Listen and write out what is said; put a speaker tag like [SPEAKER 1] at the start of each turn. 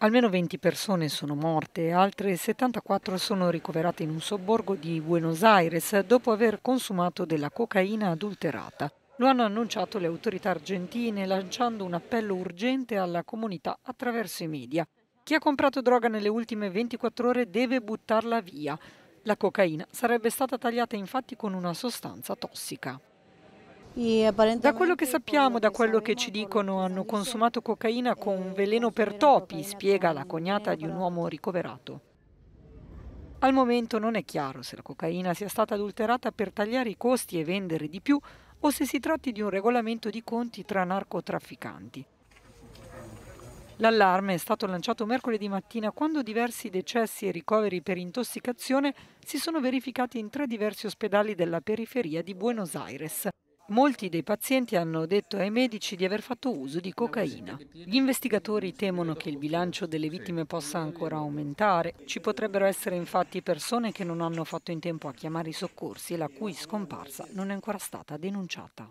[SPEAKER 1] Almeno 20 persone sono morte e altre 74 sono ricoverate in un sobborgo di Buenos Aires dopo aver consumato della cocaina adulterata. Lo hanno annunciato le autorità argentine lanciando un appello urgente alla comunità attraverso i media. Chi ha comprato droga nelle ultime 24 ore deve buttarla via. La cocaina sarebbe stata tagliata infatti con una sostanza tossica. Da quello che sappiamo, da quello che ci dicono, hanno consumato cocaina con un veleno per topi, spiega la cognata di un uomo ricoverato. Al momento non è chiaro se la cocaina sia stata adulterata per tagliare i costi e vendere di più o se si tratti di un regolamento di conti tra narcotrafficanti. L'allarme è stato lanciato mercoledì mattina quando diversi decessi e ricoveri per intossicazione si sono verificati in tre diversi ospedali della periferia di Buenos Aires. Molti dei pazienti hanno detto ai medici di aver fatto uso di cocaina. Gli investigatori temono che il bilancio delle vittime possa ancora aumentare. Ci potrebbero essere infatti persone che non hanno fatto in tempo a chiamare i soccorsi e la cui scomparsa non è ancora stata denunciata.